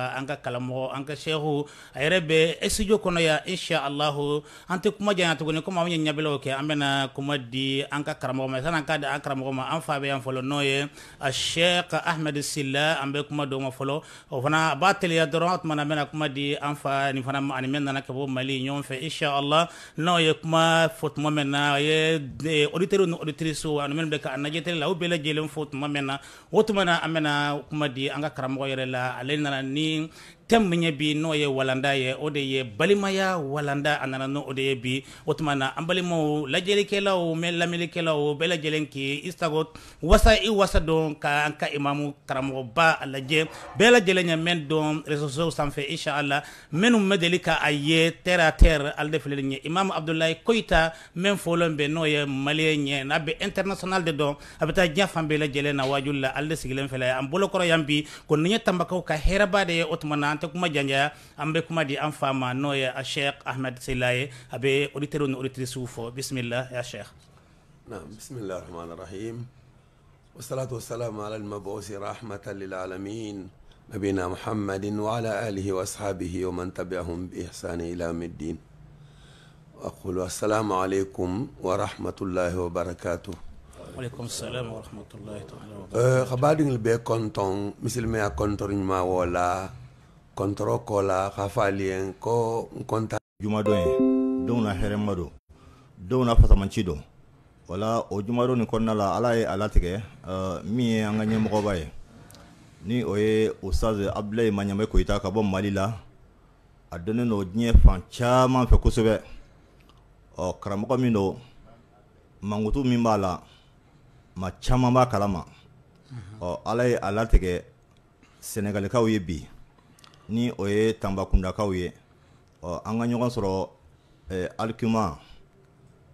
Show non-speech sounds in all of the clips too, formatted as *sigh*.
an ka kalamɔgɔ an ka shehu a yɛrɛ bɛ studio kɔnɔ ya insha allahu an tɛ kuma janya tuguni komi anw ye ɲabilaw kɛ an bɛna kuma di an ka karamɔgɔ ma san'an ka di an karamɔgɔ ma an fa bɛ yan fɔlɔ n'o ye a sheikh ahmed silla an bɛ kuma dɔw ma fɔlɔ o fana a b'a teliya dɔrɔn tuma na an bɛna kuma di an fa nin fana ani min nana ka bɔ mali ɲɔgɔn fɛ insha allah n'o ye kuma fɔ tuma min na a ye e, auditeur ni auditrice ani minnu bɛ ka a tele la u bɛɛ lajɛlen fɔ tuma min na o tuma na an bɛna kuma di an ka karamɔgɔ yɛrɛ la ale nana 您。tem min ye bi n'o ye walanda ye o de ye balimaya walanda a nana n'o de ye bi o tuma na an balimaw lajɛlikɛlaw mɛ lamɛnlikɛlaw bɛɛ lajɛlen k'i i sago wasa i wasa dɔn ka an ka imamu karamɔgɔba a lajɛ bɛɛ lajɛlen ye mɛn dɔn resosow sanfɛ insha allah minnu mɛ deli ka a ye tɛrɛ a tɛrɛ ale de filɛli ye imamu abdulayi koyita mɛn fɔlɔn bɛ n'o ye maliyɛn ye n'a bɛ international de dɔn a bɛ taa diɲɛ fan bɛɛ lajɛlen na waajuli la ale de sigilen filɛ an bolokɔrɔ yan bi ko nin ye tanbakaw ka hɛrɛba de ye o tuma na an tɛ kuma janjaya an bɛ kuma di an fa eh, ma n'o ye a sheikh ahmed sela ye a bɛ auditeurs ni auditrices fɔ bisimila ya sheikh نعم بسم الله الرحمن الرحيم والصلاة والسلام على المبعوث رحمة للعالمين نبينا محمد وعلى آله وأصحابه ومن تبعهم بإحسان إلى يوم الدين أقول السلام عليكم ورحمة الله وبركاته وعليكم السلام ورحمة الله تعالى وبركاته خبادين البيكونتون مثل ما كنترين ما ولا kɔntɔrɔ kɔ la k'a fɔ n kɔntan. jumadon ye denw na hɛrɛma don denw na fasamanci don wala o jumadon nin kɔnɔna la ala ye a latigɛ uh, ah, min ye an ka ɲɛmɔgɔba ye ni o ye ustaz abdulayi e maɲamɛ koyita ka bɔ mali la a donnen don diɲɛ fan caman fɛ kosɛbɛ ɔ karamɔgɔ min don mankutu min b'a la ma caman b'a kalama ɔ ala ye a latigɛ sɛnɛgalikaw ye bi ni o ye tanbakundakaw ye an ka ɲɔgɔn sɔrɔ eh, alikima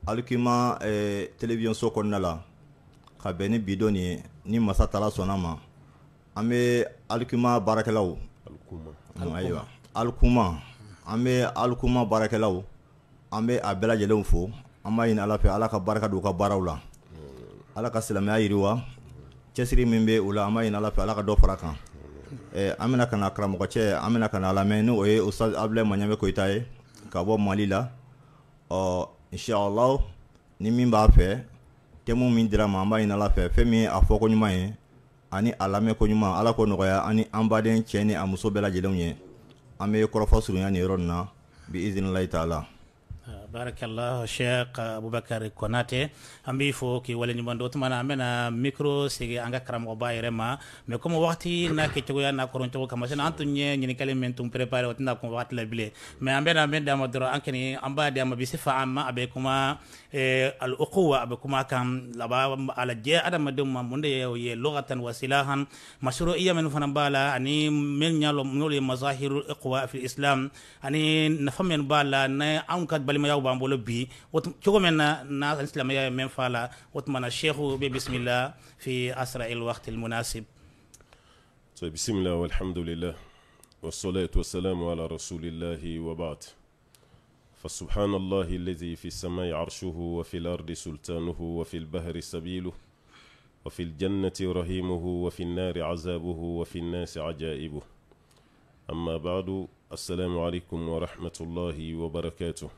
alikima eh, kɔnɔna la ka bɛn ni bidon nin ye ni masa taala sɔnna ma an bɛ alikima baarakɛlaw ayiwa alikuma an bɛ alikuma baarakɛlaw an bɛ a bɛɛ lajɛlenw fo an b'a ɲini ala fɛ ala ka barika don u ka baaraw la ala ka silamɛya yiriwa cɛsiri min bɛ o la an b'a ɲini ala fɛ ala ka dɔ fara kan Eh, an bɛna kana na karamɔgɔcɛ an bɛna ka na ni o ye ustaz abulayi maɲamɛ koyita ye ka bɔ mali la ɔ inshallah ni min b'a fɛ tɛmu min dira ma an b'a ɲinala fɛ fɛn min ye a fɔ koɲuman ye ani a lamɛnko koɲuman ala ko nɔgɔya ani an baden cɛ ni a muso bɛɛ lajɛlenw ye an be kɔrɔfɔ surunya nin yɔrɔ nin na bi izinilayi barakallah cheikh abubakar konate an b'i fo k'i waleɲumando tuma na an bena micro segi an ka karamɔgɔba yɛrɛ ma mais komi wagati n'a kɛcogoya n'a kɔrɔncogo kama sina an tun ɲɛ ɲinikali min tun prépare o tɛna kun wagati la bile mais an bena min dama dɔrɔn an kɛni an b'a di ma bisi fa an ma a bɛ kuma al uquwa abe kuma e, kan a b'a a lajɛ adamadenw ma mun de ye o wa silahan masuru iya min fana b'a la ani min ɲa lɔ n'olu ye mazahiru uquwa fi islam ani nafa min b'a la na anw ka balimaya sariyaw b'an bolo bi cogo min na na silamaya ye min fa la o tumana sheikhu be bisimila fi asra il waqti almunasib طيب بسم الله والحمد لله والصلاة والسلام على رسول الله وبعد فسبحان الله الذي في السماء عرشه وفي الأرض سلطانه وفي البحر سبيله وفي الجنة رهيمه وفي النار عذابه وفي الناس عجائبه أما بعد السلام عليكم ورحمة الله وبركاته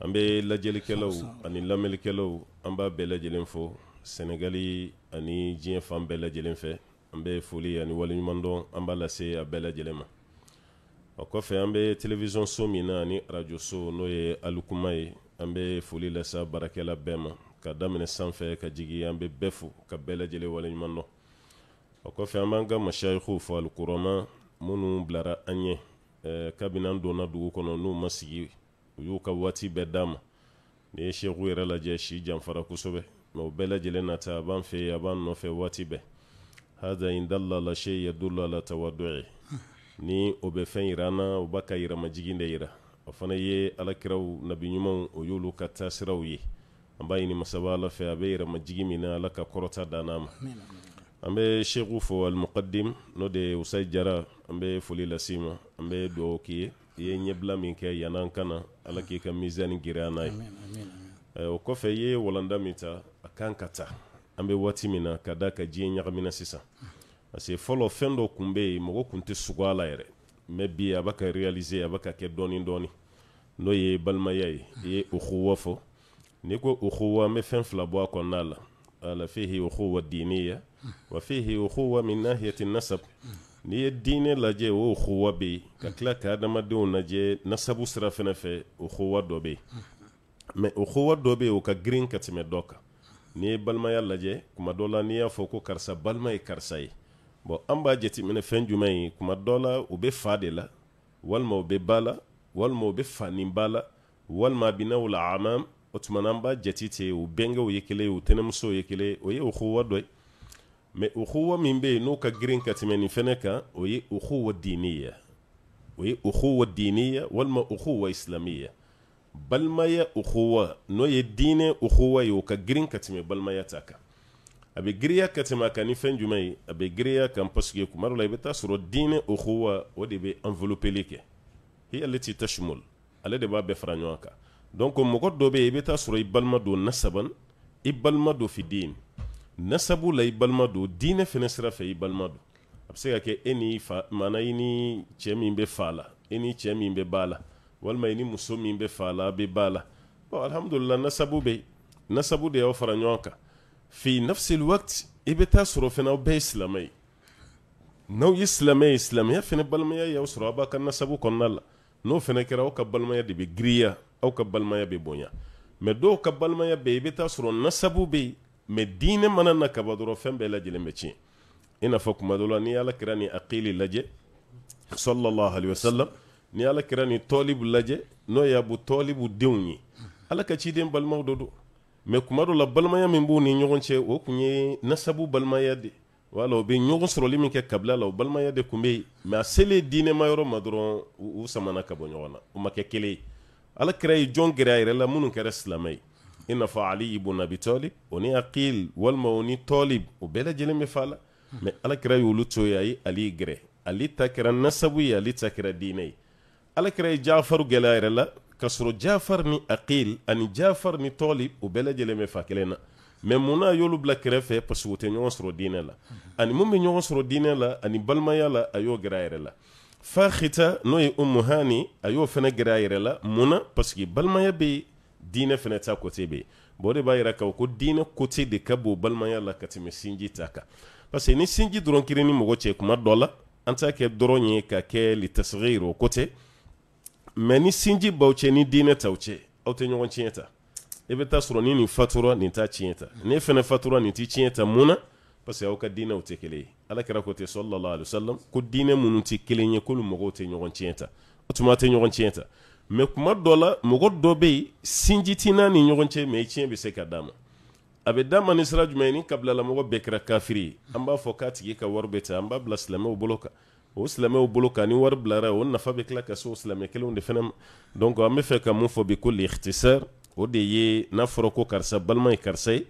an be lajɛlikɛlaw ani lamɛnlikɛlaw an b'a bɛɛ lajɛlen fo senegali ani diɲɛ fan bɛɛ lajɛlen fɛ an bɛ foli ani waleɲumandɔn an b'a lase a bɛɛ lajɛlen ma o kɔfɛ an be television so min na ani radio so n'o ye alikuma ye an be foli lasa a baarakɛla bɛɛ ma ka daminɛ sanfɛ ka jigi an bɛ bɛɛ fo ka bɛɛ lajɛlen waleɲumandɔn o kɔfɛ an b'an ka masayikhow fo alikɔrɔma minnu bilara an ɲɛ eh, kabini an donna dugu kɔnɔ n'u ma sigi u y'u ka waati bɛɛ d'a ma n'i ye seku yɛrɛ lajɛ si janfara kosɛbɛ mɛ o bɛɛ lajɛlen nata a b'an fɛ yen a b'an nɔfɛ waati bɛɛ hada in la shay yadullu ala tawaddu'i ni o bɛ fɛn yira an na o b'a ka yɛrɛmajigin de yira o fana ye alakiraw nabiɲumanw o y'olu ka taasiraw ye an b'a ɲini masaba ala fɛ a bɛ yɛrɛmajigin min na ala ka kɔrɔta dan'a ma an bɛ seku fo almuqaddim n'o de ye usayi jara an bɛ foli lase ma an bɛ duwawu k'i ye i ye ɲɛbila min kɛ yan'an kana ala k'i ka mizani giriya n'a ye o kɔfɛ i ye walanda min ta a kan ka ta an bɛ waati min na ka da ka diɲɛ ɲagamina sisan parce que fɔlɔ fɛn dɔ kun bɛ yen mɔgɔ kun tɛ sugu a la yɛrɛ mɛ bi a b'a ka réaliser a b'a ka kɛ dɔɔni dɔɔni n'o ye balimaya ye i ye okowa fɔ n'i ko okowa n bɛ fɛn fila bɔ a kɔnɔna la ala fihi ukhuwa diniya wa fihi ukhuwa min nahiyati nasab n'i ye diinɛ lajɛ o howa bɛ yen ka tila ka adamadenw lajɛ nasabu sira fana fɛ o howa dɔ bɛ yen mɛ o howa dɔ bɛ yen o ka girin ka tɛmɛ dɔ kan n'i ye balimaya lajɛ kuma dɔ la n'i y'a fɔ ko karisa balima ye karisa ye bɔn an b'a jateminɛ fɛn jumɛn ye kuma dɔ la o bɛ fa de la walima o bɛ ba la walima o bɛ faninba la walima a bɛ n'aw la amam o tuma na an b'a jate ten o bɛnkɛw ye kelen ye o tɛnɛmusow ye kelen o ye o howa dɔ ye mɛ ukhuwa min bɛ yen n'o ka girin ka tɛmɛ nin fɛnɛ kan o ye ukhuwa diniya o ye ukhuwa diniya walima ukhuwa islamiya balimaya ukhuwa n'o ye diinɛ ukhuwa ye o ka girin ka tɛmɛ balimaya ta kan a bɛ giriya ka tɛmɛ a kan ni fɛn jumɛn ye a bɛ giriya kan parce que kuma dɔ la i bɛ taa sɔrɔ diinɛ ukhuwa o de bɛ enveloppeli kɛ hiya lati tashmul ale de b'a bɛɛ fara ɲɔgɔn kan donc mɔgɔ dɔ bɛ yen i bɛ taa sɔrɔ i balima don nasaban i balima don fidin nasabu la i balima don diinɛ fɛnɛ sira fɛ i balima don a be se ka kɛ e ni fa mana i ni cɛɛ min be fa la i ni cɛɛ min be baa la walima i ni muso min be fa la be baa la bon alhamdulila nasabu be nasabu de y'aw fara ɲɔgɔn kan fi nafsi lwakti i be taa sɔrɔ fɛnɛ aw bɛɛ ye silamɛ ye n'aw ye silamɛ ye silamɛya fɛnɛ balimaya y'aw sɔrɔ a b'a ka nasabu kɔnɔna la n'o fɛnɛ kɛra aw ka balimaya de be giriya aw ka balimaya be bonya mɛ dɔw ka balimaya be i be taa sɔrɔ nasabu be yen mɛ diinɛ mana na kaba dɔrɔn fɛn bɛɛ lajɛlen bɛ tiɲɛ i n'a fɔ kuma dɔ la n'i ala kira ni aqili lajɛ sallallahu alaihi wasallam ni ala kira ni tɔlibu lajɛ n'o ye abu tɔlibu denw ye ala ka ciden balimaw dɔ don mɛ kuma dɔ la balimaya min b'u ni ɲɔgɔn cɛ o tun ye nasabu balimaya de wala u bɛ ɲɔgɔn sɔrɔli min kɛ kabila la o balimaya de tun bɛ yen mɛ a selen diinɛma yɔrɔ ma dɔrɔn u samana ka bɔ ɲɔgɔn na u ma kɛ kelen ye ala kira ye jɔn gɛrɛ a yɛrɛ la minnu kɛra silamɛ ye ina fa ali ibn abi talib oni aqil walma oni talib o bela lajɛlen me fala la ala alakira yulu to ye ali gre ali ta kɛra nasabu ya ali ta kɛra diinɛ ye alakira ye la jafar ni aqil ani jafar ni talib o bela lajɛlen me fa kelena na muna yulu bla y'olu fe kɛrɛfɛ parce que u tɛ ɲɔgɔn sɔrɔ la ani mun bɛ ɲɔgɔn sɔrɔ la ani balimaya la a y'o la fakhita n'o ye hani a y'o fana la diinɛ fɛnɛ ta kote be bon de b'a yira ka ko diinɛ kote de ka bon balimaya la ka tɛmɛ sinji ta kan parce que ni sinji dɔrɔn kiri ni mɔgɔ cɛ kuma dɔ la an t'a kɛ dɔrɔn ye ka kɛ litasghir o kote mɛ ni sinji baw cɛ ni diinɛ taw cɛ aw tɛ ɲɔgɔn tiɲɛ ta i bɛ taa sɔrɔ ni nin fatura nin t'a tiɲɛ ta ne fɛnɛ fatura nin t'i tiɲɛ ta mun na parce que aw ka diinɛw tɛ kelen ye ala kɛra ko te sallallahu alaihi wasallam ko diinɛ minnu tɛ kelen ye k'olu mɔgɔw tɛ ɲɔgɔn tiɲɛ ta o tuma tɛ ɲɔgɔn tiɲɛ ta mɛ kuma dɔ la mɔgɔ dɔ bɛ yen sinji t'i n'a ni ɲɔgɔn cɛ mɛ tiɲɛ bɛ se ka d'a ma a bɛ d'a ma ni sira jumɛn ye ni kabilalamɔgɔ bɛɛ kɛra kafiri ye an b'a fɔ k'a tigi ka wari bɛ ta an b'a bila silamɛw bolo kan o silamɛw bolo kan ni wari bilara o nafa bɛ tila ka se o silamɛ kelenw de fana ma donc an bɛ fɛ ka mun fɔ bi ko l'ikhtisar o de ye n'a fɔra ko karisa balima ye karisa ye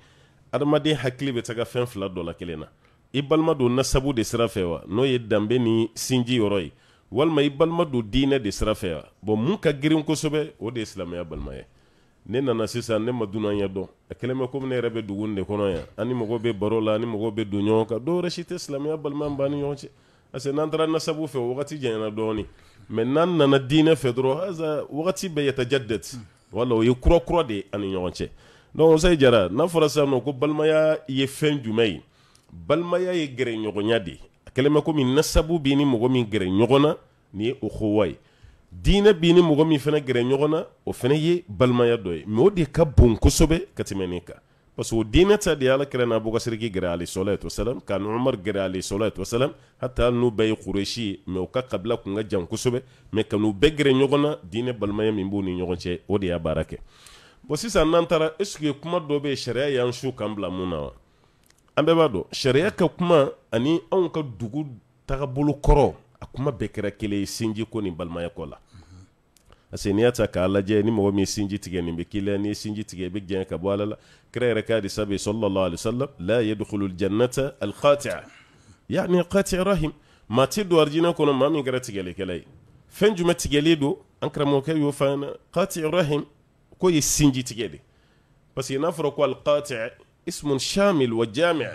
adamaden hakili bɛ taga fɛn fila dɔ la kelen na i balima don nasabu de sira fɛ wa n'o ye danbe ni sinji yɔrɔ ye walima i balima don diinɛ de sira fɛ bɔn mun ka girin kosɛbɛ o de ye silamɛya balima ye ne nana sisan ne ma dunan dɔn a kɛlen bɛ komi ne yɛrɛ bɛ dugu de kɔnɔ yan ani mɔgɔ bɛ baro la ani mɔgɔ bɛ don ɲɔgɔn kan dɔw wɛrɛ si tɛ silamɛya balima ba ni ɲɔgɔn cɛ parce que n'an taara nasabu fɛ wagati janyana dɔɔni mɛ n'an nana diinɛ fɛ dɔrɔn hasa wagati bɛ yatajadɛti wala o ye kura kura de ani ɲɔgɔn cɛ donc sayi jara n'a fɔra sisan nɔ ko balimaya ye fɛn jumɛn ye balimaya ye gɛrɛɲɔgɔnya de a kɛlen bɛ komi nasabu b'i ni mɔgɔ min gɛrɛ ɲɔgɔn na ni ukhuway dina ye diinɛ b'i ni mɔgɔ min fana gɛrɛ ɲɔgɔn o fena ye balimaya dɔ ye mɛ o de ka bon kusobe katimenika parce que dina diinɛ ta de ye ala kɛra n'a bɔkasiriki gɛrɛ salatu wasalam kan umar gɛrɛ salatu wasalam hatta n'u bay qurayshi mo ka qabla ku nga jan kusobe me kanu be bɛɛ gɛrɛ dina na diinɛ balimaya min b'u ni o de y'a baara bo bon sisan n'an taara est ce que kuma do be sharia sariya y'an su k'an bla muna na wa an bɛɛ b'a dɔn sariya ka kuma ani anw ka dugu tagabolo kɔrɔ kuma bɛɛ kɛra kelen ye sinji ko ni balimaya ko la parce que n'i y'a ta k'a lajɛ ni mɔgɔ min ye sinji tigɛ nin bɛ k'i la n'i ye sinji tigɛ i bɛ jɛn ka bɔ ala la kira yɛrɛ ka hadisa bɛ sɔlɔlɔ alisalam la yadkhulu aljannata alqati'a yani qati'a rahim maa tɛ don arijinɛ kɔnɔ maa min kɛra tigɛlikɛla ye fɛn jumɛn tigɛlen don an karamɔgɔkɛ y'o fɔ an ɲɛna qati'a rahim ko ye sinji tigɛ de parce que n'a fɔra ko alqati'a ismun shamil wa jami'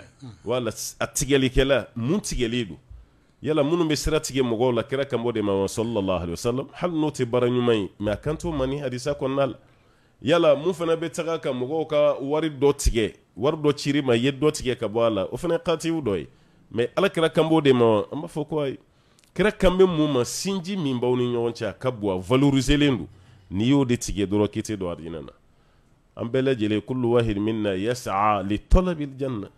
wala a tigɛlikɛla mun tigɛlen don yala munu bɛ sira tigɛ mɔgɔw la kira kanbɔ de ma sallallahu alaihi wasallam hali n'o tɛ baara ɲuman ye mɛ a kan to ni hadisa kɔnɔna la yala mun fana be taga ka mɔgɔw ka wari dɔ tigɛ wari dɔ ciri ma ye dɔ tigɛ ka bɔ a la o fana ye katiw dɔ ye mɛ ala kira kanbɔ de ma an b'a fɔ ko ayi kira kan bɛ mun ma sinji min b'aw ni ɲɔgɔn cɛ a ka bon a valoriselen don n'i y'o de tigɛ dɔrɔn k'i tɛ don arijinɛ na an bɛɛ lajɛlen kulu wahid minna yasa li tɔlabi janna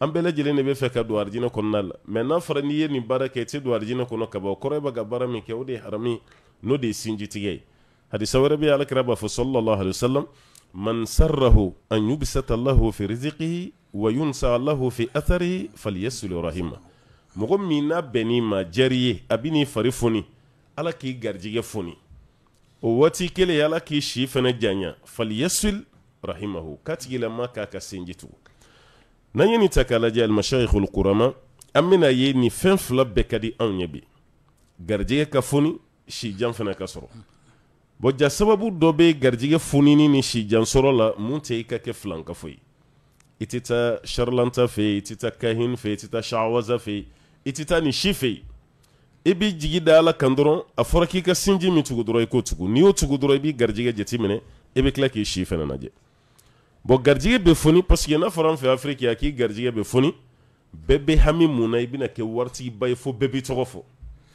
an bɛɛ lajɛlen de bɛ fɛ ka don arijinɛ kɔnɔna la mɛ n'a fɔra n'i ye nin baara kɛ i tɛ don arijinɛ kɔnɔ ka ban o kɔrɔ ye ka baara min kɛ o de ye harami n'o de ye sinjitigɛ ye hadisa wɛrɛ bɛ alakira b'a fɔ sɔlɔlɔ alisalam man sarrahu an yubisata lahu fi rizikihi wa yunsa lahu fi atharihi faliyasul rahima mɔgɔ min n'a bɛnn'i ma jari ye a bi n'i fari foni ala k'i garijɛgɛ foni o waati kelen ala k'i si fana janya faliyasul rahimahu k'a tigilama k'a ka sinji tugun n'an ye nin ta k'a lajɛ almashayikhul kurama an bɛna ye nin fɛn fila bɛɛ ka di anw ye bi garijɛgɛ ka foni sijan fana ka sɔrɔ bon ja sababu dɔ bɛ garijɛgɛ fonini ni sijan sɔrɔ la mun tɛ i ka kɛ filan ka fɔ ye i tɛ taa sharilanta fɛ yen i tɛ taa kahin fɛ yen i tɛ taa shahawaza fɛ yen i tɛ taa nin si fɛ yen i b'i jigi da ala kan dɔrɔn a fɔra k'i ka sinji min tugu dɔrɔn i k'o tugu n'i y'o tugu dɔrɔn i b'i garijɛgɛ jateminɛ i bɛ tila k'i si fana lajɛ bon garijɛgɛ be foni parce que n'a fɔra an fɛ afiriki k'i garijɛgɛ bɛ foni bɛɛ bɛ hami mun na i bena kɛ waritigiba ye fo bɛɛ b'i tɔgɔ fɔ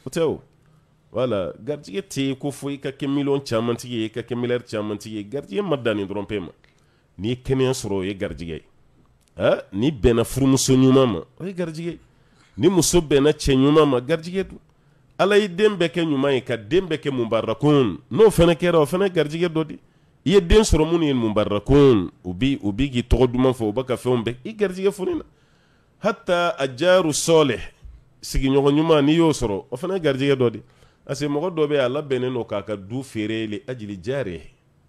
o tɛ o wala garijɛgɛ tɛ ko fo i ka kɛ miliyɔn camantigi ye i ka kɛ miliyari camantigi ye garijɛgɛ ma dan dɔrɔn pe ma n'i ye kɛnɛya sɔrɔ o ye garijɛgɛ ye ha n'i bɛnna furumuso ɲuman ma o ye garijɛgɛ ni muso bɛnna cɛ ɲuman ma garijɛgɛ don ala y'i den bɛɛ kɛ ɲuman ye ka den bɛɛ kɛ mun n'o fana kɛra o fana ye dɔ de i ye den sɔrɔ minnu ye mubarakun u bi u bi k'i tɔgɔ duman fɔ u b'a ka fɛnw bɛɛ i garijɛgɛ foni na hata a jaaru sɔɔlɛ sigiɲɔgɔn ɲuman n'i y'o sɔrɔ o fana ye garijɛgɛ dɔ de parce que mɔgɔ dɔ bɛ a labɛnnen don k'a ka du feere le ajili jaare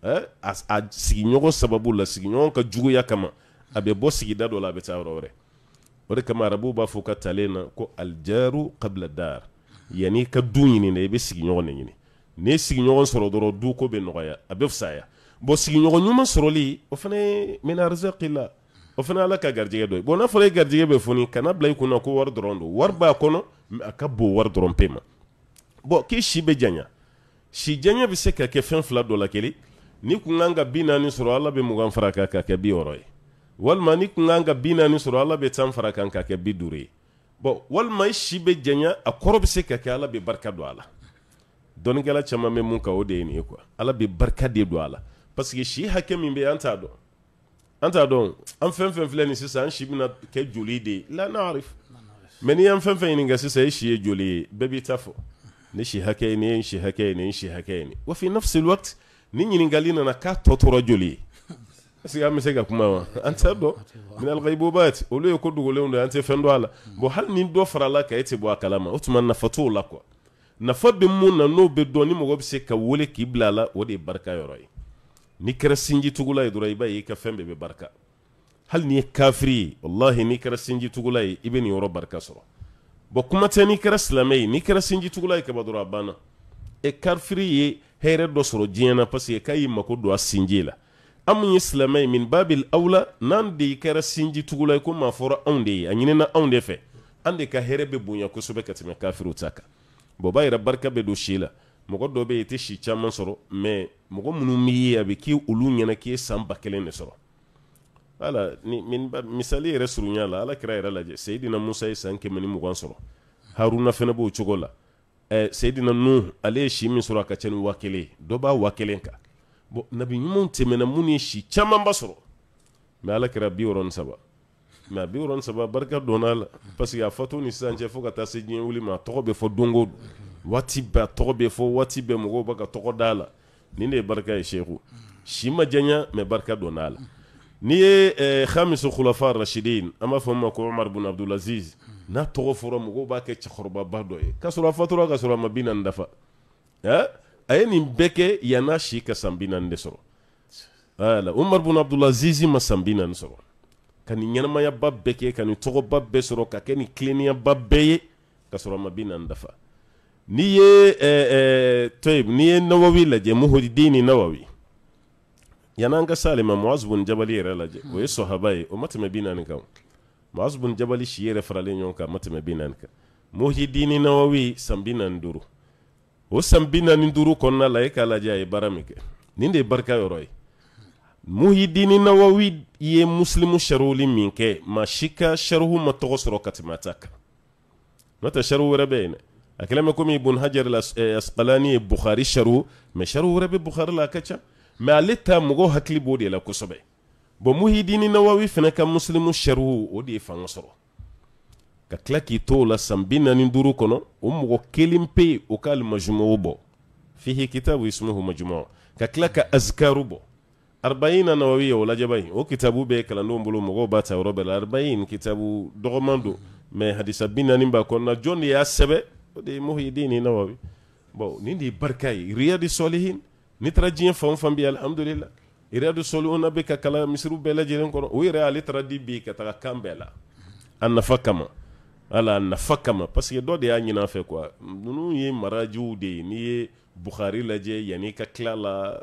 a sigiɲɔgɔn sababu la sigiɲɔgɔn ka juguya kama a bɛ bɔ sigida dɔ la a bɛ taa yɔrɔ wɛrɛ o de kama arabuw b'a fɔ ka talen na ko alijaaru kabila daar yanni ka du ɲini dɛ i bɛ sigiɲɔgɔn de ɲini n'i ye sigiɲɔgɔn sɔrɔ dɔrɔn du ko bɛ nɔgɔya a bɛ fisaya bon sigiɲɔgɔn ɲuman sɔrɔli o fana ye minarezaki la o fana ala ka garijɛgɛ dɔ ye bon n'a fɔra i garijɛgɛ bɛ foni kana bila i kunna ko wari dɔrɔn don wari b'a kɔnɔ a ka bo wari dɔrɔn pe ma bon k'i si bɛ janya si janya bɛ se ka kɛ fɛn fila dɔ la kelen ni kun kan ka bi naani sɔrɔ ala bɛ mugan fara kan ka kɛ bi wɔɔrɔ ye walima ni kun kan ka bi naani sɔrɔ ala bɛ tan fara kan ka kɛ bi duuru ye bon walima i si bɛ janya a kɔrɔ bɛ se ka kɛ ala bɛ barika don a la dɔnnikɛla caman bɛ mun kan o de ye nin ye quoi ala bɛ barika de don a la parce que si hakɛ min bɛ an t'a dɔn an t'a dɔn an fɛn fɛn filɛ nin sisan an si bɛna kɛ joli de ye la n'arif mɛ n'i y'an fɛn fɛn ɲininka sisan e si ye joli ye bɛɛ b'i ta fɔ ni e si hakɛ ni nin ye n si hakɛ ye nin ye si hakɛ ye nin nafsi wagati ni ɲininkali nana k'a tɔ tora joli ye est ce que an bɛ se ka kuma wa an t'a dɔn minalaka olu ye ko dogolenw don an tɛ fɛn dɔn a la bon hali ni dɔ farala ka e tɛ bɔ a kalama o tuma nafa t'o la quoi nafa bɛ mun na n'o bɛ dɔn ni mɔgɔ bɛ se ka wele k'i bila a la o de ye barika yɔrɔ ye n'i kɛra sinjitugula ye dɔrɔn i b'a ye i ka fɛn bɛɛ bɛ barika hali n'i ye kafiri ye walahi n'i kɛra sinjitugula ye i bɛ nin yɔrɔ barika sɔrɔ bɔn kuma tɛ n'i kɛra silamɛ ye n'i kɛra sinjitugula ye kaba dɔrɔn a banna e kafiri ye hɛrɛ dɔ sɔrɔ diɲɛ na parce que k'a y'i mako don a sinji la an min ye silamɛ ye min babil aw la n'an de kɛra sinjitugula ye ko maa fɔra anw de ye a ɲinina anw de fɛ an de ka hɛrɛ bɛ bonya kosɛbɛ ka tɛmɛ kafiriw ta kan bɔn o b'a yira barika bɛ don si la mɔgɔ dɔ bɛ yen i tɛ si caman sɔrɔ mɛ mɔgɔ minnu b'i ye a bɛ k'i olu ɲɛna k'i ye ba kelen de sɔrɔ wala misali yɛrɛ surunya la ala kira yɛrɛ lajɛ seyidina musa ye san kɛmɛ ni mugan sɔrɔ haruna fana b'o cogo la ɛ seyidina nuhu ale ye si min sɔrɔ a ka ca ni wa kelen ye dɔ b'a wa kelen kan bon nabi ɲumanw tɛmɛna minnu ye si camanba sɔrɔ mɛ ala kira bi wɔɔrɔ saba mɛ bi wɔɔrɔ saba barika donna la parce a fato ni sisan cɛ fo ka taa se diɲɛ wuli ma a tɔgɔ bɛ fɔ don don waati bɛɛ tɔgɔ bɛ fɔ waati bɛɛ mɔgɔw bɛ ka tɔgɔ d'a la nin de ye barika ye seku si ma janya mɛ barika donna a la n'i ye eh, hamisu khulafa rasidin an b'a fɔ min ma ko umar bin abdulaziz n'a tɔgɔ fɔra mɔgɔw b'a kɛ cɛkɔrɔbaba dɔ ye k'a sɔrɔ a fatura k'a sɔrɔ a ma bi naani dafa eh? a ye nin bɛɛ kɛ yann'a si ka san bi naani de sɔrɔ wala umar bin abdulaziz ma san bi naani sɔrɔ ka nin ɲɛnamayaba bɛɛ kɛ ka nin tɔgɔba bɛɛ sɔrɔ ka kɛ nin tilenniyaba bɛɛ ye ka sɔrɔ a ma bi naani dafa n'i ye eh, eh, toyib n'i ye nawawi lajɛ muhudini nawawi yan'an ka s'ale ma muaz bin jabali yɛrɛ lajɛ o ye sahaba ye o ma tɛmɛ kan muaz bin jabali si yɛrɛ farale ɲɔgɔn kan a ma tɛmɛ bi naani nawawi san bi naani duuru o san bi naani duuru la e k'a lajɛ a ye baara min kɛ nin de barika yɔrɔ ye muhidini nawawi ye muslimu sharuli min kɛ maa si ka sharihu ma tɔgɔ sɔrɔ ka tɛmɛ ta kan n'o tɛ sharihu wɛrɛ bɛ yen dɛ akelame komi ibun hajar asqalani bukhari sharu mais sharu wɛrɛ bɛ bukhari la a ka ca mais ale ta mɔgɔw hakili b'o de la kosɛbɛ bon muhidini nawawi fɛnɛ ka muslimu sharu o de ye fanga sɔrɔ ka tila k'i to o la san bi naani duuru kɔnɔ o mɔgɔ kelen pe yen o ka alimajumaw bɔ fihi kitabu ismuhu majumaw ka tila ka azikaru bɔ arbaina nawawi ye o lajaba ye o kitabu bɛ kalandenw bolo mɔgɔw b'a ta yɔrɔ bɛɛ la arbain kitabu dɔgɔman don mɛ hadisa bi naani b'a kɔnɔna jɔn de y'a sɛbɛ de muhyidin nawawi bo ni de barkay riyadu sɔlihin ni taara fam fan bi alhamdulillah riyadu sɔlihuna bika kala misru misiriw bɛɛ lajɛlen kɔnɔ o yɛrɛ ale bi ka ta kambela an nafakama ala an nafakama parce que do de yani na fe quoi nunu ye marajiw de n'i ye bukhari je yani ka tila la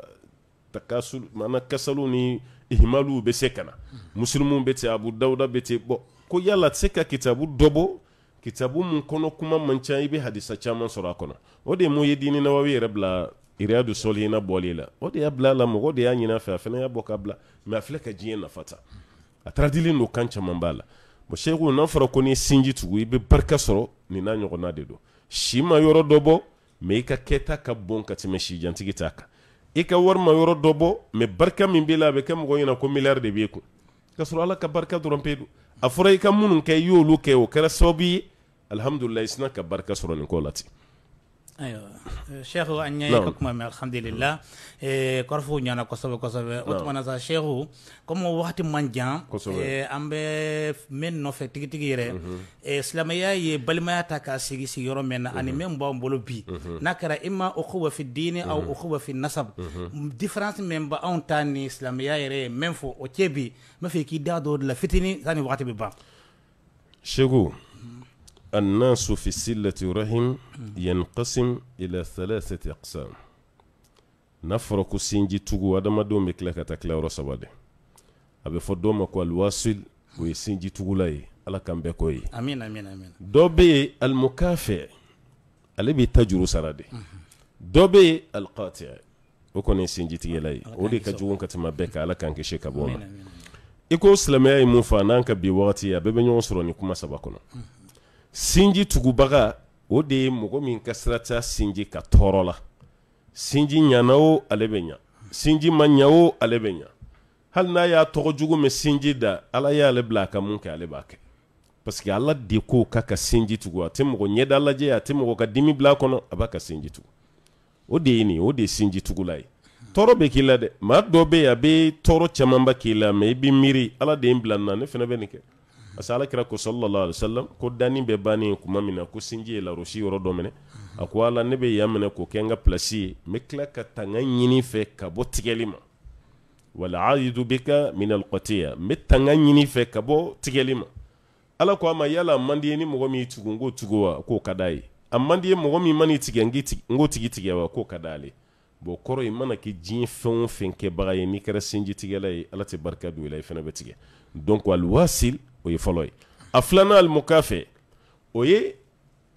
takasul mana kasaluni ihmalu ihmaluw bɛ se ka na muslimuw bɛ abu dawuda bɛ ten bɔn ko yalla tɛ kitabu dobo kitabu mun kɔnɔ kuma man ca i bɛ hadisa caman sɔrɔ a kɔnɔ o de ye ye diini nawawi yɛrɛ bila iriyadu solihina bɔli la o de y'a bila la mɔgɔ de y'a ɲini a fɛ a fana y'a bɔ ka bila mɛ a filɛ ka diɲɛ nafa ta a taara dilen don kan caman b'a la bon seku n'a fɔra ko n'i sinji tugu i bɛ barika sɔrɔ nin n'a ɲɔgɔnna de don si ma yɔrɔ dɔ bɔ mɛ i ka kɛta ka bon ka tɛmɛ si t'a kan i ka wari ma yɔrɔ dɔ bɔ mɛ barika min b'i la a bɛ kɛ mɔgɔ ɲɛna ko miliyari de b'i kun k'a sɔrɔ ala ka barika dɔrɔn pe don a fɔra i ka minnu kɛ i y'olu kɛ o kɛra sababu ye alihamudulila i sina ka barika sɔrɔ nin ko la ten ايوه sheekhu an ñayi ka kuma mɛ alhamdulillah eh, kɔrɔfuw ɲana kosɛbɛ kosɛbɛ o tumana sa sheekhu komi wagati man jan eh, an bɛ min nɔfɛ tigitigi yɛrɛ mm -hmm. eh, silamaya ye balimaya ta k'a sigi sigiyɔrɔ mɛn na mm -hmm. ani min b'an bolo bi mm -hmm. n'a kɛra i ma ukuwa fi diini aw ukuwa fi nasab différence min ba anw ta ni silamaya yɛrɛ ye min fɔ o cɛ bi n bɛ fɛ k'i da dɔ la fitini sani wagati bɛ ban sheku الناس في سلة رحم ينقسم إلى ثلاثة أقسام نفرق سنجي تغو أدما دوم بكلا كتاكلا ورسابا دي أبي فدوما كو الواسل ويسنجي تغو لأي ألا كان بكوي أمين أمين أمين دوبي المكافع ألي بي تجرو سرادي دوبي القاطع وكون يسنجي لأي ودي كجوون كتما بكا ألا كان كشيكا بوما أمين أمين i ko silamɛya ye mun fɔ a n'an ka bi wagati a bɛɛ sinji tugubaga o de ye mɔgɔ min ka sirata sinji ka tɔɔrɔ la sinji ɲana o ale bɛ ɲa sinji ma ɲa o ale bɛ ɲa hali n'a y'a tɔgɔ jugu mɛn sinji da ala y'ale bila a ka mun kɛ ale b'a kɛ parce que ala de ko ka ka sinji tugu a tɛ mɔgɔ ɲɛda lajɛ a tɛ mɔgɔ ka dimi bila a kɔnɔ a b'a ka sinji tugu o de ye nin o de ye sinji tugula ye tɔɔrɔ bɛ k'i la dɛ maa dɔ bɛ yen a bɛ tɔɔrɔ camanba k'i la mɛ i bɛ miiri ala de ye n bila nin na ne fana bɛ nin kɛ parce que alakira ko sallallahu alaihi wasallam ko dani bɛ bannen kuma min na ko sinji ye larosi yɔrɔ dɔ minɛ a ko ala ne bɛ yan minɛ k'o kɛ n ka pilasi ye n bɛ tila ka taa ɲini fɛ ka bɔ tigɛli ma wala bika min alqatiya n bɛ taa ɲini fɛ ka bɔ tigɛli ma ala ko a ma yala man di ye ni mɔgɔ min y'i tugu n k'o tugu wa k'o ka d'a ye a man di ye mɔgɔ min man'i tigɛ n k'o tigi tigɛ wa k'o ka d'ale bon kɔrɔ i mana kɛ diɲɛ fɛn o fɛn kɛbaga ye n'i kɛra sinjitigɛla ye ala tɛ barika don i la i fana bɛ tigɛ donc alwasil o ye fɔlɔ ye a filanan alimuka o ye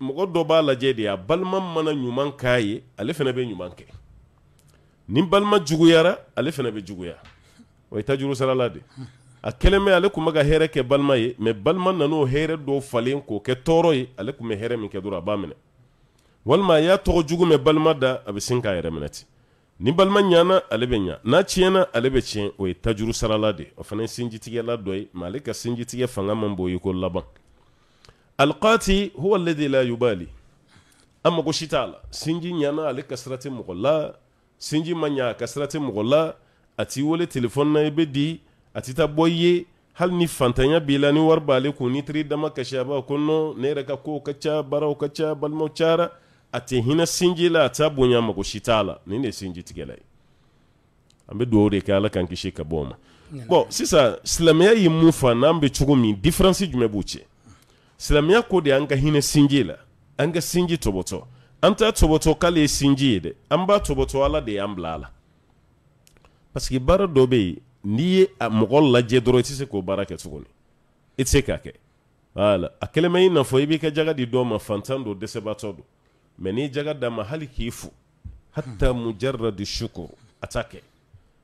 mɔgɔ dɔ b'a lajɛ de a balima mana ɲuman k'a ye ale fana bɛ ɲuman kɛ ni balima juguyara ale fana bɛ juguya o ye tajuru sarala de a kelen bɛ ale tun bɛ ka hɛrɛ kɛ balima ye mɛ balima nan'o hɛrɛ dɔw falen k'o kɛ tɔɔrɔ ye ale tun bɛ hɛrɛ min kɛ dɔrɔn a b'a minɛ walima a y'a tɔgɔ jugu mɛn balima da a bɛ sin k'a yɛrɛ minɛ ten Ni balima ɲana ale bɛ ɲa n'a tiɲɛna ale bɛ tiɲɛ o ye tajuru sarala de o fana ye sinjitigɛla dɔ ye mais ale ka sinjitigɛ fanga man bon i ko laban alqaati huwa alladhi la yubali an mago si t'a la sinji ɲana ale ka sira tɛ mɔgɔ la sinji ma ɲa a ka sira tɛ mɔgɔ la a t'i wele telefɔni na i bɛ di a t'i ta bɔ i ye hali ni fantanya b'i la ni wari b'ale kun n'i taar'i dama kasi a b'a fɔ ko non ne yɛrɛ ka kow ka ca baaraw ka ca balimaw cayara a hina sinji la a t'a bonya mago si t'a la sinji tigɛla ambe do re kala k'an kisi ka boma bo ma bɔn sisan silamɛya ye mun fa n'an bɛ cogo min diferansi jumɛn b'u cɛ ko de anga hina sinji la anga ka sinji tɔbɔtɔ anta t'a tɔbɔtɔ k'ale ye sinji de amba an b'a ala de amblala parce que baara do be n'i ye a mɔgɔ lajɛ dɔrɔn i tɛ se k'o baara kɛ tuguni i tɛ se k'a ke wala a kɛlen n'a fɔ i ka jaga di dɔw ma fantan don dɛsɛbaatɔ don mɛ n'i jaga d'a ma hali k'i fo hatta mujarradu shukur a t'a kɛ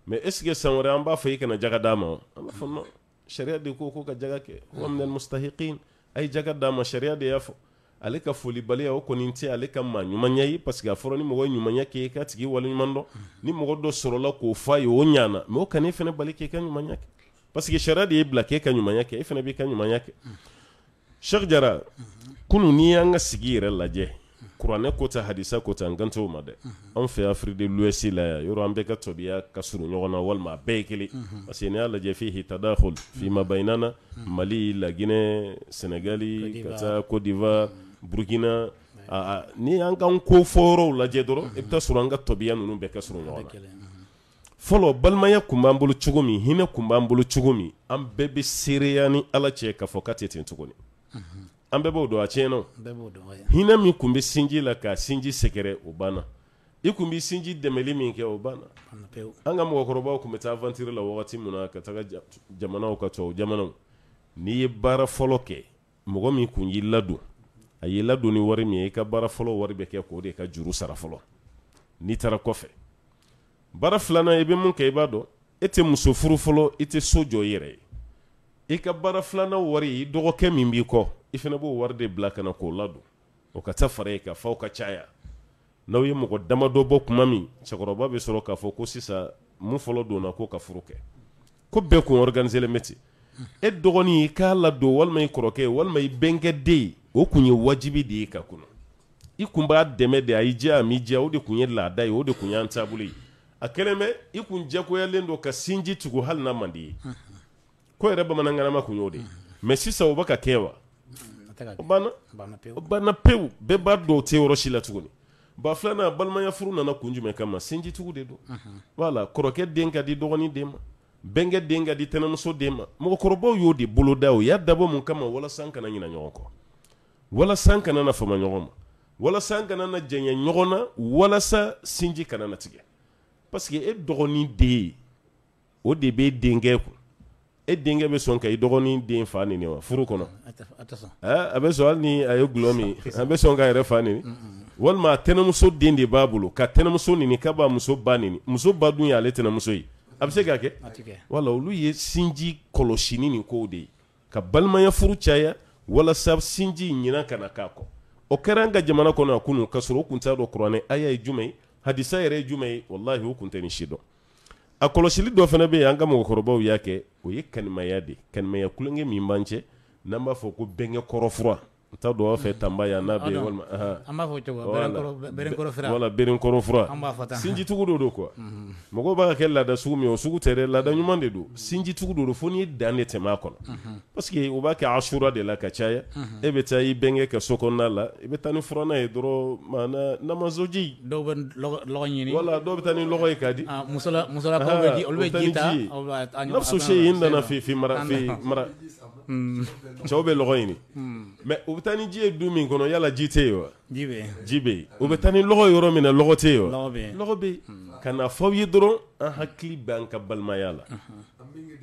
mɛ est ce que san wɛrɛ an b'a fɔ i kana jaga d'a ma an b'a fɔ non sariya de ko ko ka jaga kɛ huwa min almustahiqin a ye jaga d'a ma sariya de y'a fɔ ale ka folibaliya o kɔni tɛ ale ka maa ɲumanya ye parce a fɔra ni mɔgɔ ye ɲumanya kɛ i ka tigi waleɲuman dɔn ni mɔgɔ dɔ sɔrɔla k'o f'a ye o ɲana mɛ o kan'i fana bali k'i ka ɲumanya kɛ parce que sariya de y'e bila k'e ka ɲumanya kɛ e fana b'i ka ɲumanya kɛ Cheikh Jara kunun n'i y'an ka sigi yɛrɛ lajɛ kuranɛ kota hadisa kota ta n kanto o ma mhm. dɛ an fɛ afiride l'ouest la yan yɔrɔ an bɛɛ ka tɔbiya ka surun ɲɔgɔn na walima a bɛɛ ye kelen parce que n'i mhm. mhm. y'a lajɛ fihi tadahul fima bainana mali laginɛ senegali ka taa cote d'ivoire burkina ni an k'an ko fɔ yɔrɔw lajɛ dɔrɔn i bɛ taa sɔrɔ an ka tɔbiya ninnu bɛɛ ka surun ɲɔgɔn na fɔlɔ balimaya tun b'an bolo cogo min hinɛ tun b'an bolo cogo min an bɛɛ bɛ seereya ni ala cɛ k'a fɔ k'a tɛ ten tuguni an bɛɛ b'o dɔn a tiɲɛna hinɛ min tun bɛ sinji la ka sinji sɛgɛrɛ o banna i tun bɛ sinji dɛmɛli min kɛ o banna an ka mɔgɔkɔrɔbaw tun bɛ taa aventure la wagati min na ka taga jamanaw ka tubabu jamanaw n'i ye baara fɔlɔ kɛ mɔgɔ min tun y'i ladon a y'i ladon ni wari min ye i ka baara fɔlɔ wari bɛ kɛ k'o de ka juru sara fɔlɔ n'i taara kɔfɛ baara filanan i bɛ mun kɛ i b'a dɔn e tɛ muso furu fɔlɔ i tɛ so jɔ i yɛrɛ ye i ka baara filanan wari i dɔgɔkɛ min b'i kɔ i fana b'o wari de bila ka na k'o ladon o ka ta fara ye ka faw ka caya n'aw ye mɔgɔ damadɔ bɔ kuma min cɛkɔrɔba bɛ sɔrɔ k'a fɔ ko sisan mun fɔlɔ donna ko ka furu kɛ ko bɛɛ kun organiselen bɛ ten e dɔgɔnin i k'a ladon walima i kɔrɔkɛ walima i bɛnkɛ den o kun ye wajibi de ye ka kɔnɔ i kun b'a dɛmɛ de a y'i diya a m'i diya o de kun ye laada ye o de kun y'an taabolo ye a kɛlen bɛ i kun jagoyalen don ka sinji tugu hali n'a man di ye ko yɛrɛ bamanankanama kun y'o de ye mɛ sisan o bɛ ka kɛ wa bana pewu bɛɛ b'a dɔ tɛ yɔrɔ si la tuguni ba filanan balimaya furu nana kun jumɛn kama sinjitugu mhm. e de don wala kɔrɔkɛ den ka di dɔgɔnin den ma bɛnkɛ den ka di tɛnɛmuso den ma mɔgɔkɔrɔbaw y'o de boloda o y'a dabɔ mun kama walasa n kana ɲina ɲɔgɔn kɔ walasa n kana na fama ɲɔgɔn ma walasa n kana na jɛɲɛ ɲɔgɔn na walasa sinji kana na tigɛ parce e dɔgɔnin den o de b'e denkɛ kun e denkɛ bɛ sɔn ka i dɔgɔnin den fa nini wa furu kɔnɔ a bɛ sɔn hali ni a ye gulɔ min a bɛ sɔn ka yɛrɛ fa nini walima a tɛnɛmuso den de b'a bolo ka tɛnɛmuso nini ka b'a muso ba nini muso ba dun y'ale tɛnɛmuso ye a bɛ se ka kɛ wala olu ye sinji kɔlɔsini nin kow de ye ka balimaya furu caya walasa sinji ɲina ka na k'a kɔ o kɛra an ka jamana kɔnɔ a kunun ka sɔrɔ u tun t'a dɔn kuranɛ aya ye jumɛn ye hadisa yɛrɛ ye jumɛn ye walahi u tun tɛ nin si dɔn a kɔlɔsili dɔ fana bɛ yen an ka mɔgɔkɔrɔbaw y'a kɛ o ye kanimaya de ye kanimaya kulonkɛ min b'an cɛ n'an b'a fɔ ko bɛnkɛ kɔrɔfura n t'a don fɛ tanba n'a bɛ yen walima an b'a fɔ cogo wala berenkɔrɔ fura sinjitugu do don quoi mɔgɔw b'a kɛ laada sugu min ye o sugu tɛ dɛ laada ɲuman de don sinjitugu do don fo n'i ye dan de tɛmɛ a kɔnɔ mm-hmm. parce que u b'a kɛ asura de la ka caya mm-hmm. e bɛ taa i bɛnkɛ kɛ so kɔnɔna la i bɛ taa ni furanna ye dɔrɔn maana namazoji dɔw bɛ lɔgɔ ɲini wala dɔw bɛ taa ni lɔgɔ ye ka di musolakaw bɛ ji olu bɛ ji ta nafsu sey in nana fɛ mara cɛw bɛ lɔgɔ ɲini mɛ u bɛ taa ni ji e, e, ye du min kɔnɔ yala ji tɛ yen wa ji bɛ yen u bɛ taa ni lɔgɔ yɔrɔ min na lɔgɔ tɛ yen wa lɔgɔ bɛ yen ka na fɔ aw ye dɔrɔn an hakili bɛ an ka balimaya la nka minnu bɛ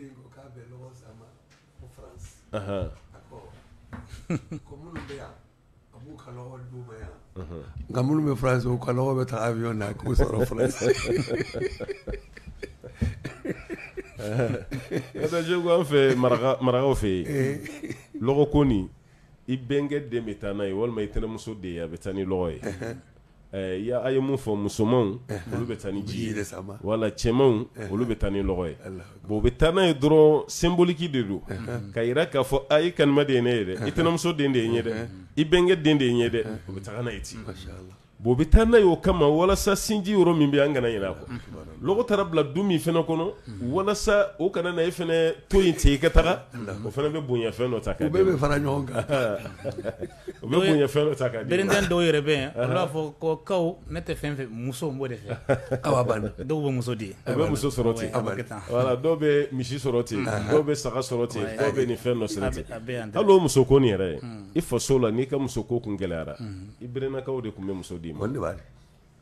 faransi u ka lɔgɔ bɛ taa avion na k'u sɔrɔ faransi ka taa segu an fɛ marakaw fɛ yen dɔgɔko nin i bɛnkɛ den bɛ taa n'a ye walima i tɛnɛmuso de ye a bɛ taa ni dɔgɔ ye eh. Eh, ya a ye mun fɔ musomanw eh. olu bɛ taa ni ji ye wala cɛmanw olu bɛ taa ni dɔgɔ ye bon u bɛ taa n'a ye dɔrɔn senboliki de don ka jira k'a fɔ a i kanuma de ye ne ye dɛ i tɛnɛmuso den de ye n ye dɛ i bɛnkɛ den de ye n ye dɛ u bɛ taa n'a ye ten bon u bɛ taa n'a ye o kama walasa sinji yɔrɔ min bɛ yen an kana ɲinɛ a kɔ lɔgɔ taara bila du min fana kɔnɔ walasa o kana na e fana to yen ten i ka taga o fana bɛ bonya fɛn dɔ ta k'a d'i ma u bɛɛ bɛ fara ɲɔgɔn kan u bɛ bonya fɛn dɔ ta k'a d'i ma bereten dɔw yɛrɛ bɛ yen olu b'a fɔ ko kaw ne tɛ fɛn fɛ muso n b'o de fɛ awa bani dɔw bɛ muso di u bɛ muso sɔrɔ ten wala dɔw bɛ misi sɔrɔ ten dɔw bɛ saga sɔrɔ ten dɔw bɛ nin fɛn dɔ sɛnɛ ten hali o muso ko nin yɛrɛ i faso la n'i ka muso ko kun gɛlɛyara i berenakaw de tun bɛ muso di kɔni de b'a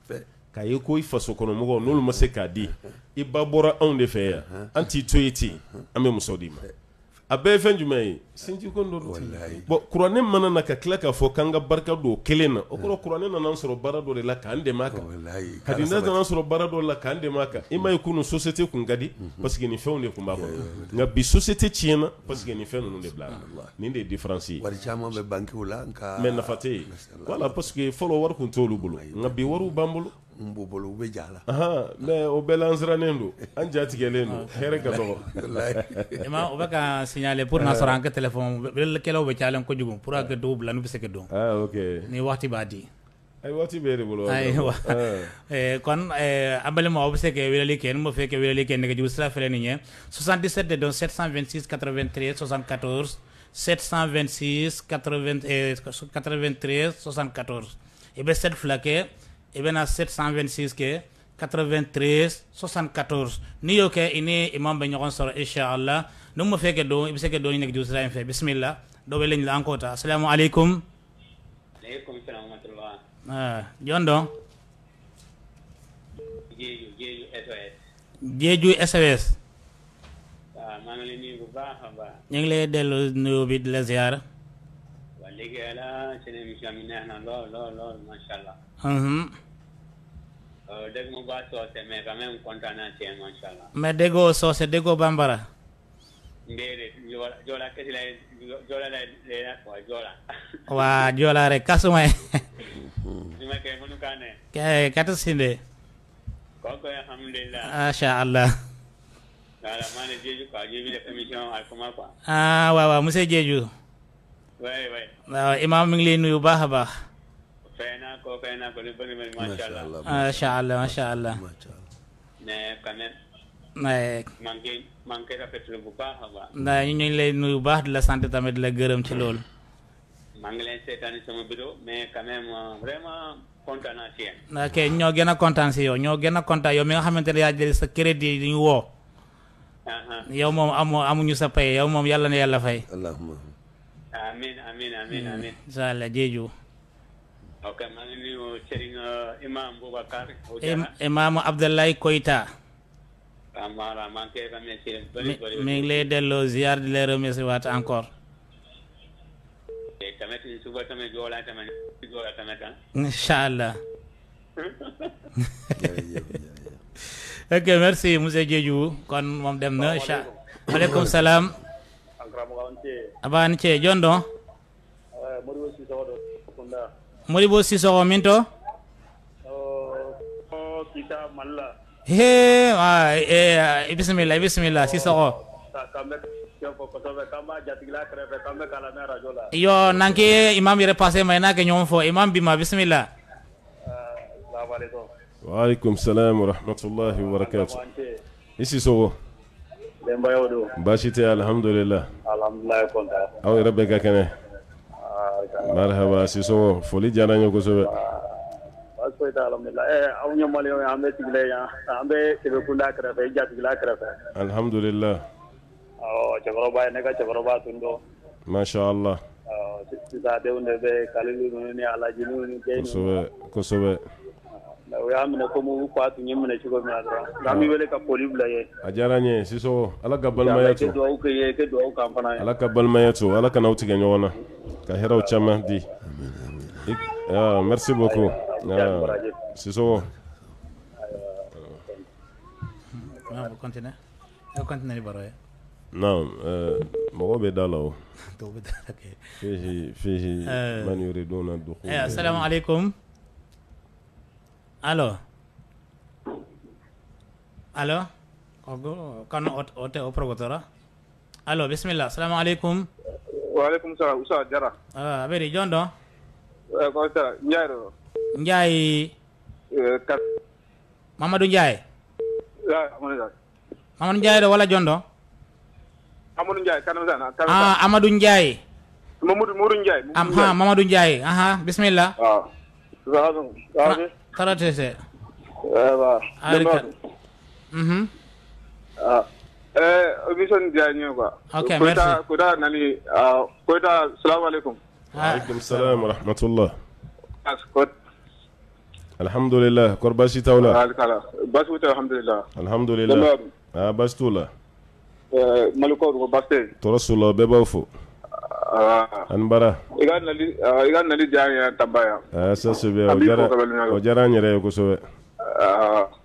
kɛ k'a ye ko i faso kɔnɔmɔgɔw n'olu ma se k'a di i ba bɔra anw de fɛ yan an t'i to yen ten an bɛ muso d'i ma a bɛɛ ye fɛn jumɛn ye sinjikon dɔ don kuranɛ mana na ka tila k'a fɔ k'an ka barika don kelen na o kɔrɔ kuranɛ nana sɔrɔ baara dɔ de la k'an dɛmɛ a kan hadisa nana sɔrɔ baara dɔ la k'an dɛmɛ a kan i ma ye kunun société kun ka di mhm. parce que nin fɛnw de tun b'a kɔnɔ nka bi société tiɲɛna parce que nin fɛn ninnu de bila nin de ye différence ye wari caman bɛ banque la nka mais nafa tɛ yen voilà parce que fɔlɔ wari kun t'olu bolo nka bi wariw b'an bolo n bobolo bolo u bɛ ja la mɛ o bɛɛ la an sirannen don an jatigɛlen don ah. hɛrɛ ka dɔgɔ *laughs* o bɛ ka siɲalen pour n'a sɔrɔ an ka kɛlɛkɛlaw bɛ cayalen kojugu pour ake dɔw bila n'u bɛ se ka dɔn ah, ni waati b'a di waati bɛ de bolo ayiwa ah. *laughs* eh, eh, an balima aw bɛ se ka weleli kɛ n b'a fɛ ka weleli kɛ nɛgɛjuru sira fɛ nin ye 77 de don 726 93 74 726 93 74 i bɛ 7 fila kɛ ibena 726 ke 93 74 ni yo ke ini imam be ñogon soro inchallah num mo feke do ibe seke do ni nek jusra fe bismillah do be leñ la encore ta assalamu alaikum alaikum salam wa rahmatullah ah jondo jeeju jeeju SOS jeeju SOS waaw maa ngi bu baax a baax ñu ngi dellu nuyu bi di la Mm-hmm. Uh, dégg mu baax soose mais quand même kontaan naa ci macha allah. mais déggoo soose déggoo bambara. ndéedéet joola joola kese lay joola lay lay la kay mënu kaa ne. kooku alhamdulilah. macha allah. voilà maa ne Diédhiou quoi Diédhiou def émission Alfama quoi. ah waaw waaw monsieur Diédhiou. waay waay. nuyu baax baax. kookaay naa ko lu bëri bëri macha allah macha ah, allah macha allah. mais quand même. mais. maa ngi koy maa ngi koy rafetlu bu baax a baax. ndax ñu ngi lay nuyu bu baax di la sant tamit la gërëm ci loolu. maa ngi leen seetaan sama bureau mais quand même euh, vraiment kontaan naa si yéen. ok ñoo gën a kontaan si yow ñoo gën a kontaan yow mi nga xamante ne yaa jël sa crédit di ñu woo. Uh-huh. yow moom amoo amuñu sa pay yow moom yàlla na yàlla fay. allahumma. amiin amiin amiin amiin. Mm, incha allah jeeju. ok maa ngi nuyu Serigne Imam Boubacar. Imam Abdoulaye Koyta. waaw voilà maa ngi koy remercié bëri bëri. mi ngi lay delloo ziar di lay remercié waat encore. tamit suba tamit joolaa tamit joolaa tamit ah. incha allah. ok merci monsieur Diédhiou kon moom dem na. waaleykum salaam. aban cee jondon moribo sisɔgɔ min minto? Oh, oh, he i e, e, bisimila i e, bisimila sisɔgɔ yo n'an imam yɛrɛ pase ma i imam bi bisimila ah, waaleykum salam warahmatullahi wabarakatu i sisɔgɔ denbayaw don baasi tɛ alhamdulilah alhamdulilah aw yɛrɛ marhaba sisɔngɔ foli diyara n ye kosɛbɛ aw ye maliyɛnw an bɛ sigila yan an bɛ sɛbɛkunda kɛrɛfɛ jatigila kɛrɛfɛ alhamdulila cɛkɔrɔba ye ne ka cɛkɔrɔba tun dɔn masha sisadenw de bɛ kalilu ninnu ni alajiniw ni kosɛbɛ kosɛbɛ o y'a minɛ komi fa tun ye minɛ cogo min na dɔrɔn nka min wele ka foli bila ye a diyara n ye sisɔgɔ ala ka balimaya to dugawu kɛ ye i ka dugawu ala ka balimaya to ala kana aw tigɛ ɲɔgɔn na ka دي يا di بوكو beaucoup sisogo نعم مغو بدالاو فيه فيه من يريدون الدخول السلام عليكم الو الو كان اوتي اوبروغوتورا الو بسم الله السلام عليكم waaleykum salaam Oustaz Diarra a ah, aɓeɗe joni ɗo eh, ko Oustaz Ndiaye ɗo Ndiaye eh, kat Mamadou Ndiaye Mamadou Ndiaye ɗo walla joni ɗo Amadou Ndiaye kanamsan a Amadou aha Mamadou Ndiaye aha bisimilla karate se Émission diyara n ye quoi ok merci Koyita Nani Koyita salamuhalekum walekum salam warahamatula alhamdulilah kɔri baasi t'aw la baasi t'aw alhamdulilah alhamdulilah aa baasi t'u la malikaw don ko baasi tɛ tɔɔrɔ s'u la bɛɛ b'aw fo ani bara i ka nali i ka nali diyara n ye tanba yan ça c'est bien o diyara an yɛrɛ ye kosɛbɛ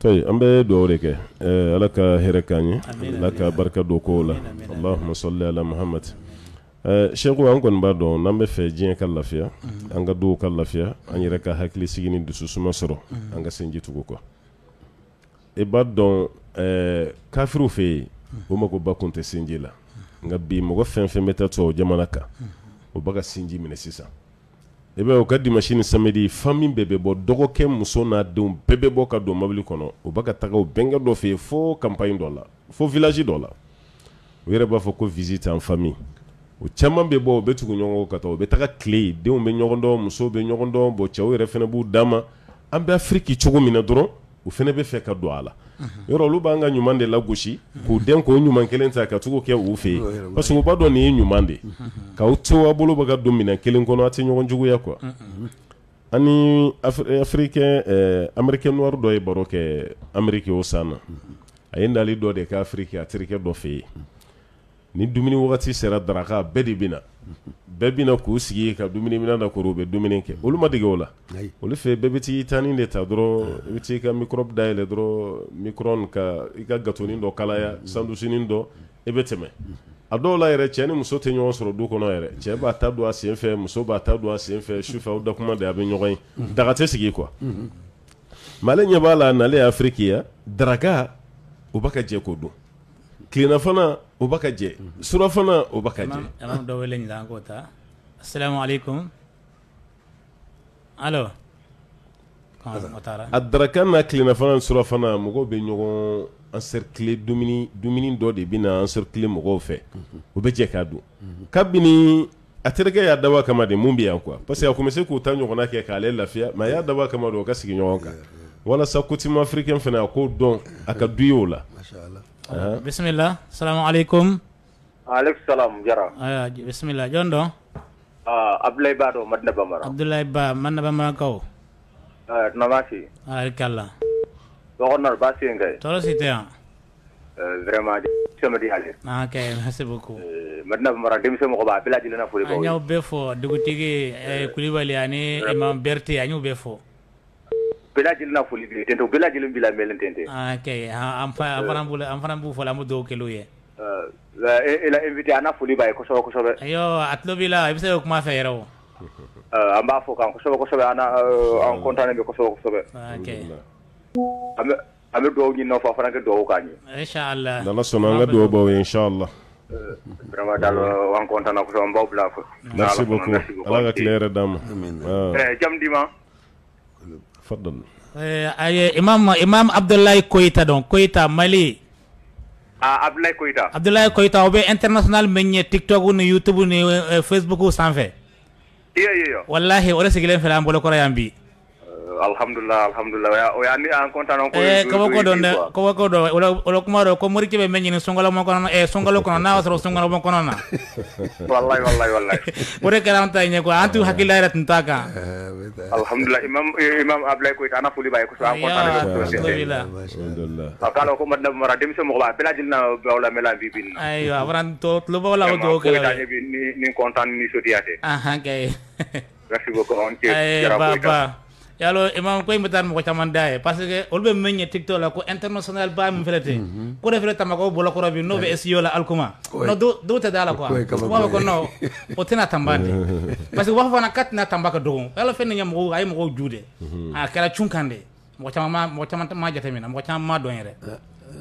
tay an bɛ dugawu de kɛ eh, ala ka hɛrɛ k'an ye ala ka barika don kow la allahumma salli ala muhammad sɛko an kɔni b'a dɔn n'an bɛ fɛ diɲɛ ka lafiya mm-hmm. an ka duw ka lafiya an yɛrɛ ka hakili sigi ni dususuma sɔrɔ an ka sinji tugu kɔ i b'a dɔn kafiriw mm-hmm. fɛ yen o mago ba kun tɛ sinji la nka bi mɔgɔ fɛn fɛn bɛ taa tubabu jamana kan o ba ka sinji minɛ sisan i b'a ye o ka dimanche ni samedi famille bɛɛ bɛ bɔ dɔgɔkɛ muso n'a denw bɛɛ bɛ bɔ ka don mobili kɔnɔ u b'a ka taga u bɛnkɛ dɔ fɛ yen fo campagne dɔ la fo village dɔ la u yɛrɛ b'a fɔ ko visite en famille o caman bɛ bɔ o bɛ tugu ɲɔgɔn kɔ ka taa u bɛ taga tile yen denw bɛ ɲɔgɔn dɔn musow bɛ ɲɔgɔn dɔn bon cɛw yɛrɛ fana b'u dan ma an bɛ Afiriki cogo min na dɔrɔn o fene be fɛ ka don a la yɔrɔ olu b'an ka ɲuman de lagosi k'u den k'o ɲuman kelen ta ka tugu kɛ u fɛ yen parce que u b'a dɔn nin ye ɲuman de k'aw to aw bolo bɛ ka don minɛn kelen kɔnɔ a tɛ ɲɔgɔn juguya quoi ani afirikɛn ɛɛ amɛrikɛn noir dɔ ye baro kɛ Amérique o san na a ye nali dɔ de kɛ Afiriki a terikɛ dɔ fɛ yen ni dumuni wagati sera daraka bɛɛ de bɛ bɛɛ bɛna k'u sigi ka dumunimin na kɔrɔ bɛ dumuni kɛ olu ma dege o la olu fɛ bɛɛ bɛ taa i de ta dɔrɔn i bɛ taa ka mi dayɛlɛn dɔrɔn mi ka i ka gatonin dɔ kalaya sandusin dɔ i bɛ tɛmɛ a dɔw la yɛrɛ cɛ ni muso tɛ ɲɔgɔn sɔrɔ du kɔnɔ yɛrɛ cɛ b'a ta don a senfɛ muso b'a ta don a senfɛ sufɛw da kuma de a bɛ ɲɔgɔn ye daga tɛ sigi kuwa mɛ ɲɛ b'a la n'ale y'afirikiya daraka u b'a ka jɛ ko don tilelafana o baka jɛ surafana o baka ka jɛ mhm. an dɔ wele ɲinan k'o ta assalamu alaikum alo a darakan n'a tilelafana ni surafana mɔgɔw bɛ ɲɔgɔn encercler dumuni dumuni dɔ de bina na encercler mɔgɔw fɛ o mhm. bɛ jɛ k'a dun kabini a terikɛ y'a dabɔ a kama de mun bɛ yan quoi parce que a tun bɛ se k'u ta ɲɔgɔnna kɛ k'ale lafiya mais a y'a dabɔ a kama de o ka sigi ɲɔgɔn kan walasa kotima africaine fana a k'o dɔn a ka du ye o la bisimilla salamu aleykum aleykum salam jara aya bisimilla joni ɗon ah, abdoulaye ba to madna bambara abdoulaye ba madina bambara kaw nomasi arikalla toxonnor ba siye ngay toro site a vraiment somadi ale ok merci beaucoup madina bambara demisio moxo ba bela jilana foli ko ñaw be fo dugutigi kulibali ani imam berti añu ah, be fo bɛɛ lajɛlen na foli bɛ tɛ u bɛɛ lajɛlen bila mɛn *laughs* eh, tɛ eh, an fana b'u fɔ an bɛ dɔw kelen ye e an foli b'a ye kosɛbɛ kosɛbɛ a tulo b'i la i bɛ se o kuma fɛ yɛrɛ o an b'a fɔ kosɛbɛ kosɛbɛ an kɔntan bɛ kosɛbɛ kosɛbɛ an bɛ dugawu ɲini nɔfɛ fana kɛ dugawu kan ye sɔnna an ka dugawu ye la an kɔntan kosɛbɛ an baw bila ala ka tile yɛrɛ d'a ma eh, jamu d'i ma تفضل امام امام عبد الله كويتا دون كويتا مالي عبد الله كويتا عبد الله كويتا وبي انترناشونال من تيك توك وني يوتيوب وني فيسبوك وسانفي يا يا والله ولا سجلين في الامبولو كوريان بي alhamdulillah alhamdulillah o yani an content on ko eh ko ko don de ko ko do o kuma do ko mori kebe menyi songalo mo kono e songalo kono na wasro songalo mo kono na wallahi wallahi wallahi ore karam ta nya ko antu hakila rat ntaka alhamdulillah imam eh, imam ablay ko tana fuli bay ko so an content on ko alhamdulillah akalo ko madna mara dem se mo ba bela jinna bawla mela bibin ayo waran to lo bawla o do ko ni ni content ni sodiate aha kay merci beaucoup on ke jara ko e imam koy mbiddatan mi ko camanda he par ce que holɓe meññe tigto la ko international ba mi felete ko refere tamako bolokorobi noɓe e siyola alkuma no dow tedala quoi wama ko no o tena tambande par ce que wafa fana kattina tambaka dow ala fenne ña ay hay moko juude a kala cunkande moko ma moko camantama jatamina moko camama don yere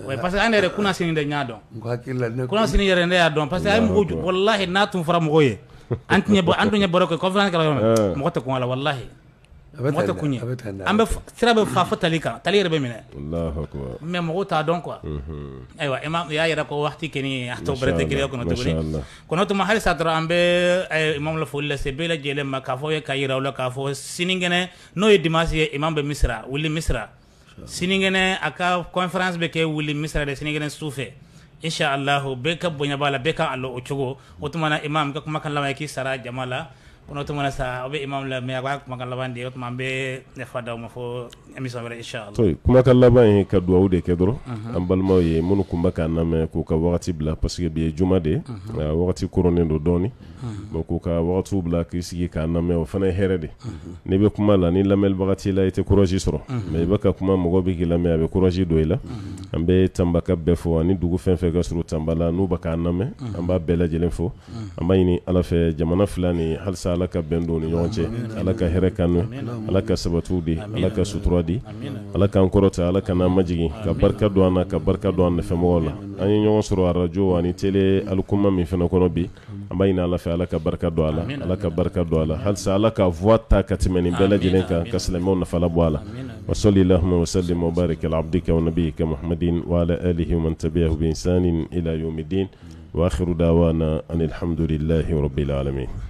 oui parce que an yɛrɛ kuna sini de ɲa dɔn kuna sini yɛrɛ ne y'a dɔn parce que a ye mɔgɔ walahi n'a tun fɔra mɔgɔw ye an tun ɲɛ an tun ɲɛ ko conférence moto kuɲɛ an bɛ sira bɛ fa fo tali kan tali yɛrɛ bɛ minɛ mɛ mɔgɔw t'a dɔn kuwa ayiwa i y'a yɛrɛ ko waati kɛni a tɔ bɛrɛ tɛ giriya kɔnɔ tuguni kɔnɔtɔma halisa dɔrɔn an bɛ imam la foli lase bɛɛ lajɛlen ma k'a fɔ ye ka yira u la k'a fɔ sinikɛnɛ n'o ye dimanche ye imam bɛ misira wuli misira sinikɛnɛ a ka conférence bɛ kɛ wuli misira de sinikɛnɛ su fɛ insha Allah bɛɛ ka bonya b'a la bɛɛ ka a lɔ o cogo o tuma na imam ka kumakan laban i k'i sara jama la kono to mona sa o be imam la mi yaga kumakal laban de otuma an be fa dawma fo émission wala inchallah toy kumakal laban mhm. ye ka duwawu de kɛ dɔrɔn an balimaw ye minnu kunba k'a namɛn k'u ka wagati bila parce que bi ye juma de mhm. ah, wagati koronnen do dɔɔni bon k'u ka wagatiw bila k'i sigi k'a namɛn o fana ye hɛrɛ de n'i mhm. bɛ kuma la ni lamɛlibagati la i tɛ courage sɔrɔ mais i bɛ ka kuma mɔgɔ bɛ k'i lamɛn a bɛ courage don i la an bɛ tanba ka bɛɛ fɔ ani dugu fɛn fɛn ka surun tanba la n'u bɛ k'an lamɛn an b'a bɛɛ lajɛlen fɔ an b'a ɲini ala fɛ jamana fila ni halisa ala ka bɛn don ni ɲɔgɔn cɛ ala ka hɛrɛ kan nɔ ala ka sabatiw di ala ka sutura di ala k'an kɔrɔta ala kana majigin ka barika don an na ka barika don an nɔfɛmɔgɔw la an ye ɲɔgɔn sɔrɔ arajo ani tele alikoma min fana kɔnɔ bi an b'a ɲini ala fɛ ala ka barika don a la ala ka barika don a la halisa ala ka voix ta ka tɛmɛ nin bɛɛ lajɛlen kan ka silamɛw nafala bɔ a la وصلي اللهم وسلم وبارك على عبدك ونبيك محمد وعلى آله ومن تبعه بإنسان إلى يوم الدين وآخر دعوانا أن الحمد لله رب العالمين